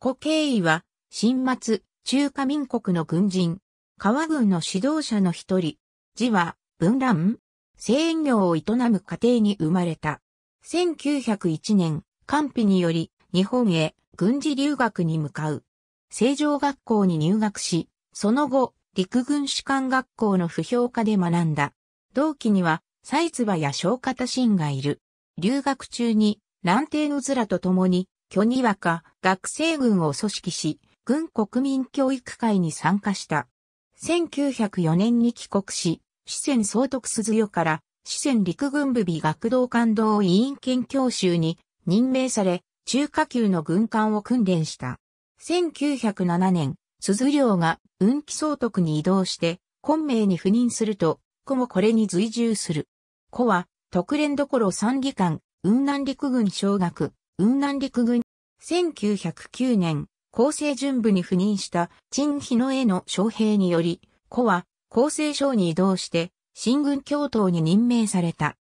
古敬意は、新末、中華民国の軍人、川軍の指導者の一人、字は、文乱生製業を営む家庭に生まれた。1901年、官費により、日本へ軍事留学に向かう。成城学校に入学し、その後、陸軍士官学校の不評科で学んだ。同期には、サイツバや小方信がいる。留学中に、蘭帝のズラと共に、巨にわか学生軍を組織し、軍国民教育会に参加した。1904年に帰国し、四川総督鈴代から四川陸軍部美学道官道委員兼教習に任命され、中華級の軍艦を訓練した。1907年、鈴良が運気総督に移動して、昆明に赴任すると、子もこれに随従する。子は、特連どころ参議官、雲南陸軍小学、雲南陸軍、1909年、厚生準部に赴任した陳日野への将兵により、子は厚生省に移動して、新軍教頭に任命された。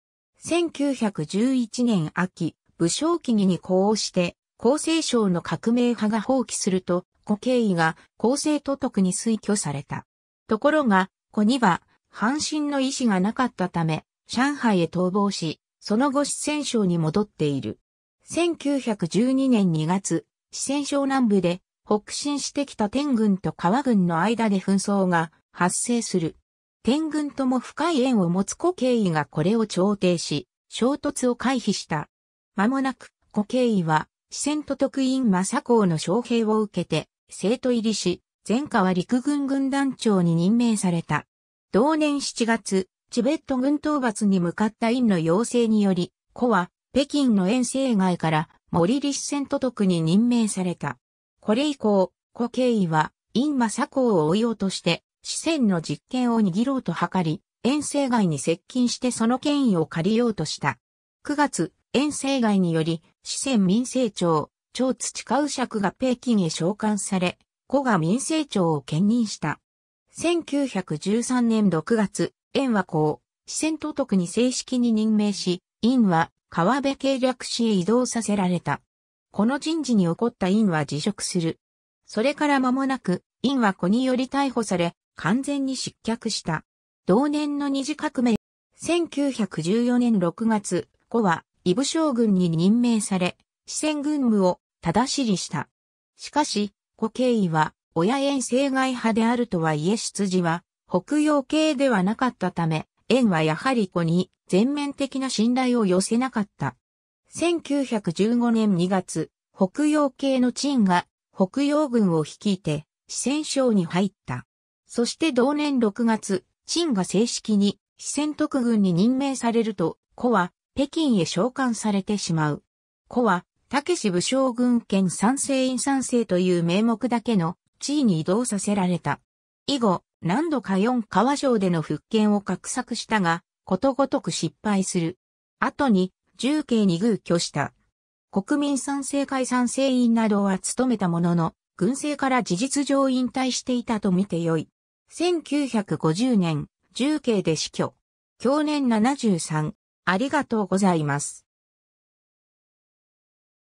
1911年秋、武将記に呼応して、厚生省の革命派が放棄すると、子経緯が厚生都督に推挙された。ところが、子には、半身の意思がなかったため、上海へ逃亡し、その後四川省に戻っている。1912年2月、四川省南部で北進してきた天軍と川軍の間で紛争が発生する。天軍とも深い縁を持つ古慶医がこれを調停し、衝突を回避した。間もなく、古慶医は、四川都督院政公の招聘を受けて、生徒入りし、前科は陸軍軍団長に任命された。同年7月、チベット軍討伐に向かった院の要請により、古は北京の遠征外から森立戦都督に任命された。これ以降、古慶位は、陰馬佐公を追いようとして、四川の実権を握ろうと図り、遠征外に接近してその権威を借りようとした。9月、遠征外により、四川民政庁、長土川尺が北京へ召喚され、古賀民政庁を兼任した。1913年6月、円和公、四川都督に正式に任命し、院は川辺計略士へ移動させられた。この人事に起こった院は辞職する。それから間もなく、院は子により逮捕され、完全に失脚した。同年の二次革命、1914年6月、子は、異部将軍に任命され、四川軍務を正しりした。しかし、子経緯は、親縁生外派であるとはいえ出自は、北洋系ではなかったため、円はやはり子に全面的な信頼を寄せなかった。1915年2月、北洋系の陳が北洋軍を率いて四川省に入った。そして同年6月、陳が正式に四川特軍に任命されると、子は北京へ召喚されてしまう。子は、武士武将軍兼賛成院賛成という名目だけの地位に移動させられた。以後、何度か4川省での復権を画策したが、ことごとく失敗する。後に、重慶に偶居した。国民賛成会賛成員などは務めたものの、軍政から事実上引退していたと見てよい。1950年、重慶で死去。去年73、ありがとうございます。